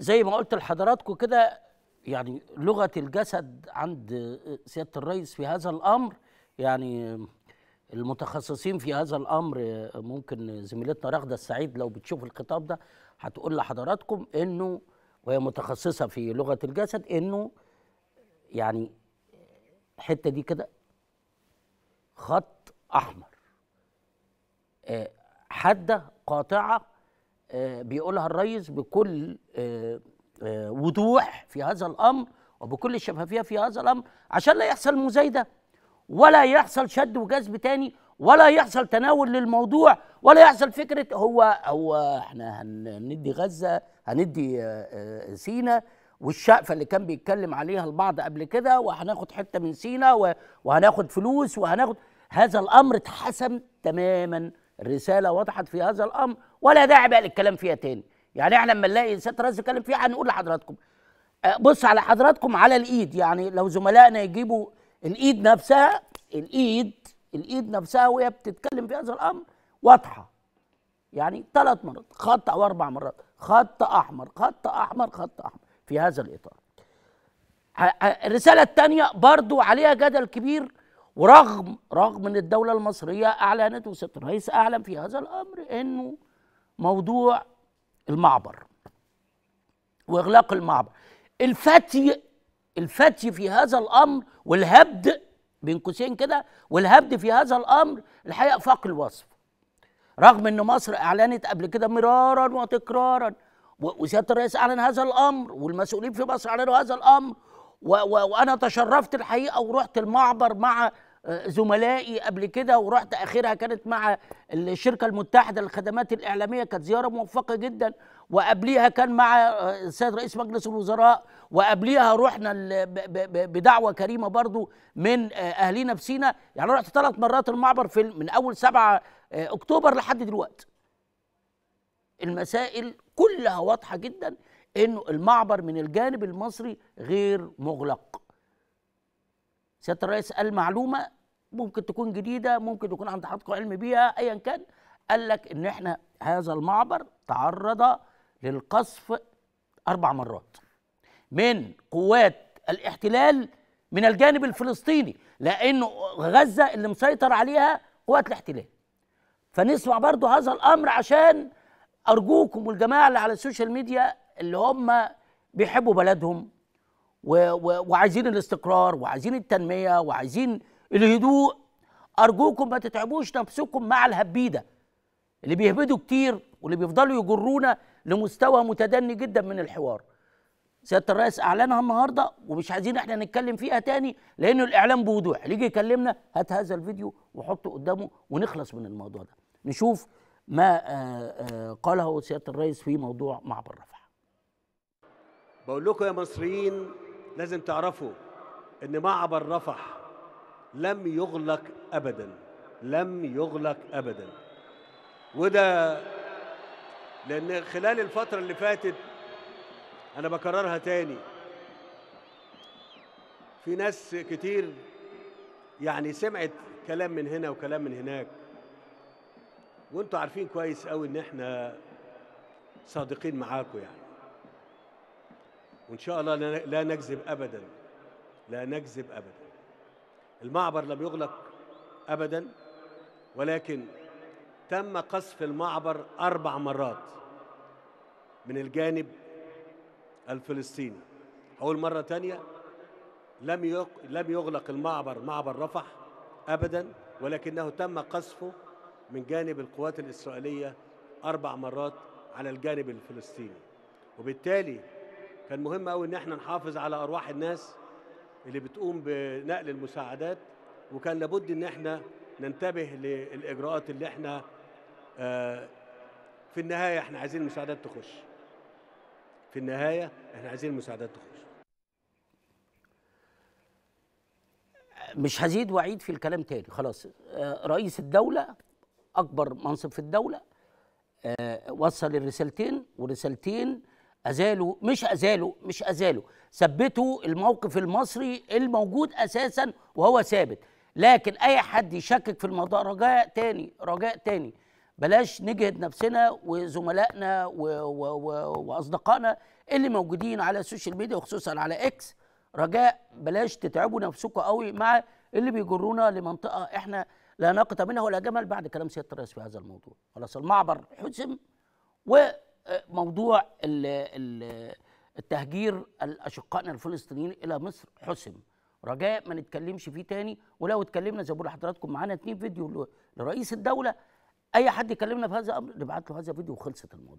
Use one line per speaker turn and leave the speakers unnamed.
زي ما قلت لحضراتكم كده يعني لغه الجسد عند سياده الرئيس في هذا الامر يعني المتخصصين في هذا الامر ممكن زميلتنا رغده السعيد لو بتشوف الخطاب ده هتقول لحضراتكم انه وهي متخصصه في لغه الجسد انه يعني الحته دي كده خط احمر آه، حاده قاطعه بيقولها الريس بكل آه، آه، وضوح في هذا الامر وبكل شفافيه في هذا الامر عشان لا يحصل مزايده ولا يحصل شد وجذب تاني ولا يحصل تناول للموضوع ولا يحصل فكره هو هو احنا هندي غزه هندي آه، سينا والشقفه اللي كان بيتكلم عليها البعض قبل كده وهناخد حته من سينا وهناخد فلوس وهناخد هذا الامر اتحسم تماما الرساله وضحت في هذا الامر ولا داعي بقى للكلام فيها تاني يعني احنا لما نلاقي سياده الرئيس يتكلم فيها هنقول لحضراتكم آه، بص على حضراتكم على الايد يعني لو زملائنا يجيبوا الايد نفسها الايد الايد نفسها وهي بتتكلم في هذا الامر واضحه يعني ثلاث مرات خط او اربع مرات خط احمر خط احمر خط احمر في هذا الاطار الرساله الثانيه برضو عليها جدل كبير ورغم رغم ان الدوله المصريه اعلنت وسياده الرئيس اعلن في هذا الامر انه موضوع المعبر واغلاق المعبر الفتي الفتي في هذا الامر والهبد بين قوسين كده والهبد في هذا الامر الحقيقه فاق الوصف رغم ان مصر اعلنت قبل كده مرارا وتكرارا وسياده الرئيس اعلن هذا الامر والمسؤولين في مصر اعلنوا هذا الامر وانا تشرفت الحقيقه ورحت المعبر مع زملائي قبل كده ورحت اخرها كانت مع الشركه المتحده للخدمات الاعلاميه كانت زياره موفقه جدا وقبليها كان مع السيد رئيس مجلس الوزراء وقبليها رحنا بدعوه كريمه برضو من اهلينا في سينا يعني رحت ثلاث مرات المعبر في من اول 7 اكتوبر لحد دلوقتي المسائل كلها واضحه جدا انه المعبر من الجانب المصري غير مغلق سياده الرئيس قال معلومه ممكن تكون جديده ممكن يكون عند حضرتك علم بيها ايا كان قال لك ان احنا هذا المعبر تعرض للقصف اربع مرات من قوات الاحتلال من الجانب الفلسطيني لانه غزه اللي مسيطر عليها قوات الاحتلال فنسمع برضو هذا الامر عشان ارجوكم والجماعه اللي على السوشيال ميديا اللي هم بيحبوا بلدهم و و وعايزين الاستقرار وعايزين التنميه وعايزين الهدوء ارجوكم ما تتعبوش نفسكم مع الهبيده اللي بيهبدوا كتير واللي بيفضلوا يجرونا لمستوى متدني جدا من الحوار سياده الرئيس اعلنها النهارده ومش عايزين احنا نتكلم فيها تاني لانه الاعلام بوضوح اللي يجي يكلمنا هات هذا الفيديو وحطه قدامه ونخلص من الموضوع ده نشوف ما آه، آه، قاله سياده الرئيس في موضوع معبر رفح
بقول لكم يا مصريين لازم تعرفوا ان معبر رفح لم يغلق ابدا لم يغلق ابدا وده لان خلال الفتره اللي فاتت انا بكررها تاني في ناس كتير يعني سمعت كلام من هنا وكلام من هناك وانتوا عارفين كويس قوي ان احنا صادقين معاكم يعني وإن شاء الله لا نكذب أبدا لا نكذب أبدا المعبر لم يغلق أبدا ولكن تم قصف المعبر أربع مرات من الجانب الفلسطيني هقول مرة ثانيه لم لم يغلق المعبر معبر رفح أبدا ولكنه تم قصفه من جانب القوات الإسرائيلية أربع مرات على الجانب الفلسطيني وبالتالي كان مهم قوي ان احنا نحافظ على ارواح الناس اللي بتقوم بنقل المساعدات وكان لابد ان احنا ننتبه للاجراءات اللي احنا آه، في النهايه احنا عايزين المساعدات تخش في النهايه احنا عايزين المساعدات تخش
مش هزيد واعيد في الكلام تاني خلاص آه، رئيس الدوله اكبر منصب في الدوله آه، وصل الرسالتين والرسالتين أزالوا مش أزالوا مش أزالوا ثبتوا الموقف المصري الموجود أساسا وهو ثابت لكن أي حد يشكك في الموضوع رجاء تاني رجاء تاني بلاش نجهد نفسنا وزملائنا و... و... و... وأصدقائنا اللي موجودين على السوشيال ميديا وخصوصا على إكس رجاء بلاش تتعبوا نفسكم قوي مع اللي بيجرونا لمنطقة إحنا لا ناقة منها ولا جمل بعد كلام سيادة الرئيس في هذا الموضوع خلاص المعبر حسم و موضوع التهجير الاشقائنا الفلسطينيين الى مصر حسم رجاء ما نتكلمش فيه تاني ولو اتكلمنا زي ما لحضراتكم معانا اتنين فيديو لرئيس الدوله اي حد يكلمنا في هذا الامر نبعت له هذا الفيديو وخلصت الموضوع